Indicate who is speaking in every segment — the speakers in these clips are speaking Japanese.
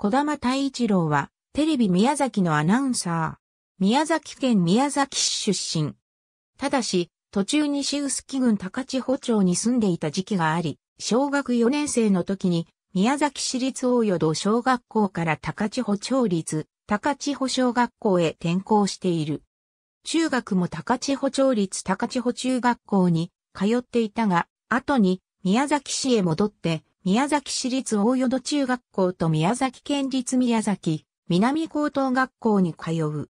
Speaker 1: 小玉太一郎は、テレビ宮崎のアナウンサー。宮崎県宮崎市出身。ただし、途中に西臼郡高千穂町に住んでいた時期があり、小学4年生の時に、宮崎市立大淀小学校から高千穂町立、高千穂小学校へ転校している。中学も高千穂町立高千穂中学校に通っていたが、後に宮崎市へ戻って宮崎市立大淀中学校と宮崎県立宮崎南高等学校に通う。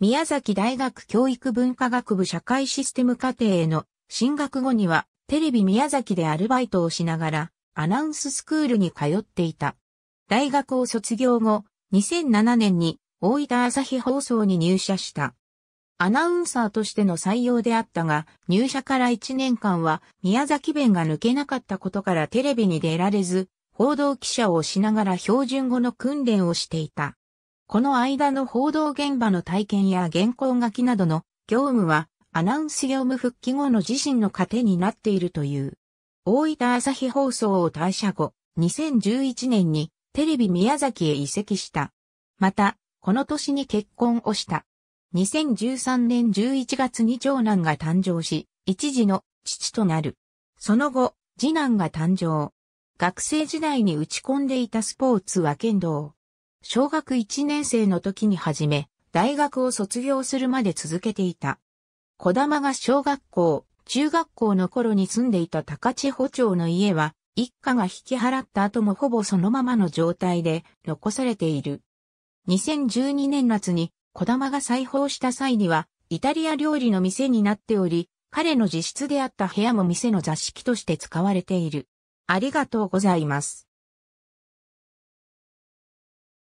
Speaker 1: 宮崎大学教育文化学部社会システム課程への進学後にはテレビ宮崎でアルバイトをしながらアナウンススクールに通っていた。大学を卒業後、2007年に大分朝日放送に入社した。アナウンサーとしての採用であったが、入社から1年間は宮崎弁が抜けなかったことからテレビに出られず、報道記者をしながら標準語の訓練をしていた。この間の報道現場の体験や原稿書きなどの業務は、アナウンス業務復帰後の自身の糧になっているという。大分朝日放送を退社後、2011年にテレビ宮崎へ移籍した。また、この年に結婚をした。2013年11月に長男が誕生し、一児の父となる。その後、次男が誕生。学生時代に打ち込んでいたスポーツは剣道。小学1年生の時に始め、大学を卒業するまで続けていた。小玉が小学校、中学校の頃に住んでいた高千穂町の家は、一家が引き払った後もほぼそのままの状態で残されている。2012年夏に児玉が裁縫した際には、イタリア料理の店になっており、彼の自室であった部屋も店の座敷として使われている。ありがとうございます。